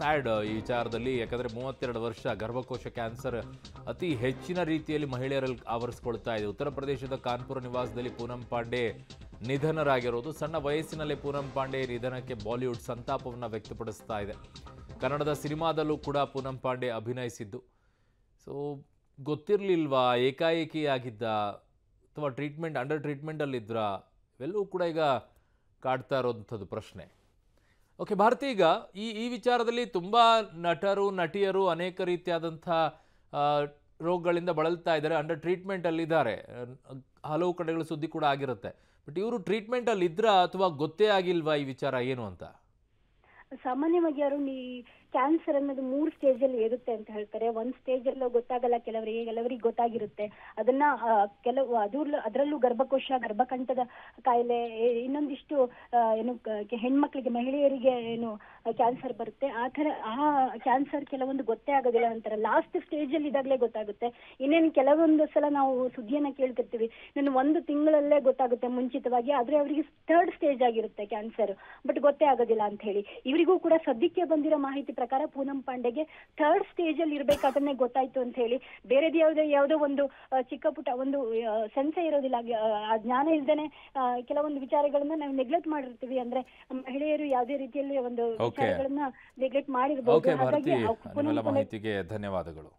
sad ಈ ವಿಚಾರದಲ್ಲಿ ಯಾಕಂದರೆ ಮೂವತ್ತೆರಡು ವರ್ಷ ಗರ್ಭಕೋಶ ಕ್ಯಾನ್ಸರ್ ಅತಿ ಹೆಚ್ಚಿನ ರೀತಿಯಲ್ಲಿ ಮಹಿಳೆಯರಲ್ಲಿ ಆವರಿಸ್ಕೊಳ್ತಾ ಇದೆ ಉತ್ತರ ಪ್ರದೇಶದ ಕಾನ್ಪುರ ನಿವಾಸದಲ್ಲಿ ಪೂನಂ ಪಾಂಡೆ ನಿಧನರಾಗಿರೋದು ಸಣ್ಣ ವಯಸ್ಸಿನಲ್ಲಿ ಪೂನಂ ಪಾಂಡೆ ನಿಧನಕ್ಕೆ ಬಾಲಿವುಡ್ ಸಂತಾಪವನ್ನು ವ್ಯಕ್ತಪಡಿಸ್ತಾ ಇದೆ ಕನ್ನಡದ ಸಿನಿಮಾದಲ್ಲೂ ಕೂಡ ಪೂನಂ ಪಾಂಡೆ ಅಭಿನಯಿಸಿದ್ದು ಸೊ ಗೊತ್ತಿರಲಿಲ್ವಾ ಆಗಿದ್ದ ಅಥವಾ ಟ್ರೀಟ್ಮೆಂಟ್ ಅಂಡರ್ ಟ್ರೀಟ್ಮೆಂಟಲ್ಲಿದ್ದರ ಇವೆಲ್ಲವೂ ಕೂಡ ಈಗ ಕಾಡ್ತಾ ಇರೋವಂಥದ್ದು ಪ್ರಶ್ನೆ ಓಕೆ ಭಾರತಿ ಈಗ ಈ ಈ ವಿಚಾರದಲ್ಲಿ ತುಂಬ ನಟರು ನಟಿಯರು ಅನೇಕ ರೀತಿಯಾದಂಥ ರೋಗಗಳಿಂದ ಬಳಲ್ತಾ ಇದ್ದಾರೆ ಅಂಡರ್ ಟ್ರೀಟ್ಮೆಂಟಲ್ಲಿದ್ದಾರೆ ಹಲವು ಕಡೆಗಳ ಸುದ್ದಿ ಕೂಡ ಆಗಿರುತ್ತೆ ಬಟ್ ಇವರು ಟ್ರೀಟ್ಮೆಂಟಲ್ಲಿದ್ದರಾ ಅಥವಾ ಗೊತ್ತೇ ಆಗಿಲ್ವಾ ಈ ವಿಚಾರ ಏನು ಅಂತ ಸಾಮಾನ್ಯವಾಗಿ ಯಾರು ಈ ಕ್ಯಾನ್ಸರ್ ಅನ್ನೋದು ಮೂರು ಸ್ಟೇಜ್ ಅಲ್ಲಿ ಇರುತ್ತೆ ಅಂತ ಹೇಳ್ತಾರೆ ಒಂದ್ ಸ್ಟೇಜ್ ಅಲ್ಲೂ ಗೊತ್ತಾಗಲ್ಲ ಕೆಲವರಿಗೆ ಕೆಲವರಿಗೆ ಗೊತ್ತಾಗಿರುತ್ತೆ ಅದನ್ನ ಕೆಲವು ಅದ್ರ ಅದರಲ್ಲೂ ಗರ್ಭಕೋಶ ಗರ್ಭಕಂಠದ ಕಾಯಿಲೆ ಇನ್ನೊಂದಿಷ್ಟು ಏನು ಹೆಣ್ಮಕ್ಳಿಗೆ ಮಹಿಳೆಯರಿಗೆ ಏನು ಕ್ಯಾನ್ಸರ್ ಬರುತ್ತೆ ಆ ತರ ಆ ಕ್ಯಾನ್ಸರ್ ಕೆಲವೊಂದು ಗೊತ್ತೇ ಆಗೋದಿಲ್ಲ ಅಂತಾರೆ ಲಾಸ್ಟ್ ಸ್ಟೇಜ್ ಅಲ್ಲಿ ಇದಾಗಲೇ ಗೊತ್ತಾಗುತ್ತೆ ಇನ್ನೇನು ಕೆಲವೊಂದು ಸಲ ನಾವು ಸುದ್ದಿಯನ್ನ ಕೇಳ್ತಿರ್ತೀವಿ ನಾನು ಒಂದು ತಿಂಗಳಲ್ಲೇ ಗೊತ್ತಾಗುತ್ತೆ ಮುಂಚಿತವಾಗಿ ಆದ್ರೆ ಅವರಿಗೆ ತರ್ಡ್ ಸ್ಟೇಜ್ ಆಗಿರುತ್ತೆ ಕ್ಯಾನ್ಸರ್ ಬಟ್ ಗೊತ್ತೇ ಆಗೋದಿಲ್ಲ ಅಂತ ಹೇಳಿ ಇವರಿಗೂ ಕೂಡ ಸದ್ಯಕ್ಕೆ ಬಂದಿರೋ ಮಾಹಿತಿ ಪ್ರಕಾರ ಪೂನಂ ಪಾಂಡೆಗೆ ಥರ್ಡ್ ಅಲ್ಲಿ ಇರ್ಬೇಕಾದ್ರೆ ಗೊತ್ತಾಯ್ತು ಅಂತ ಹೇಳಿ ಬೇರೆದು ಯಾವುದೇ ಯಾವುದೋ ಒಂದು ಚಿಕ್ಕ ಪುಟ್ಟ ಒಂದು ಸೆನ್ಸೆ ಇರೋದಿಲ್ಲ ಆ ಜ್ಞಾನ ಇಲ್ದೇನೆ ಕೆಲವೊಂದು ವಿಚಾರಗಳನ್ನ ನಾವು ನೆಗ್ಲೆಕ್ಟ್ ಮಾಡಿರ್ತೀವಿ ಅಂದ್ರೆ ಮಹಿಳೆಯರು ಯಾವುದೇ ರೀತಿಯಲ್ಲಿ ಒಂದು ವಿಚಾರಗಳನ್ನ ನೆಗ್ಲೆಕ್ಟ್ ಮಾಡಿರ್ಬೋದು ಮಾಹಿತಿಗೆ ಧನ್ಯವಾದಗಳು